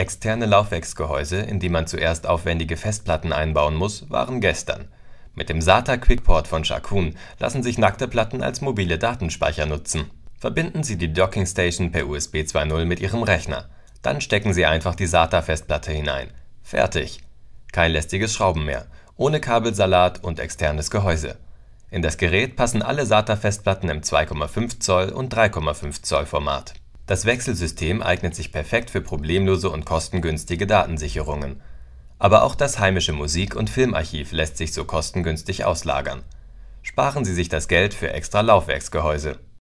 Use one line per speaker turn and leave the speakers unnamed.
Externe Laufwerksgehäuse, in die man zuerst aufwendige Festplatten einbauen muss, waren gestern. Mit dem SATA Quickport von Shakun lassen sich nackte Platten als mobile Datenspeicher nutzen. Verbinden Sie die Dockingstation per USB 2.0 mit Ihrem Rechner. Dann stecken Sie einfach die SATA-Festplatte hinein. Fertig! Kein lästiges Schrauben mehr, ohne Kabelsalat und externes Gehäuse. In das Gerät passen alle SATA-Festplatten im 2,5 Zoll und 3,5 Zoll Format das Wechselsystem eignet sich perfekt für problemlose und kostengünstige Datensicherungen. Aber auch das heimische Musik und Filmarchiv lässt sich so kostengünstig auslagern. Sparen Sie sich das Geld für extra Laufwerksgehäuse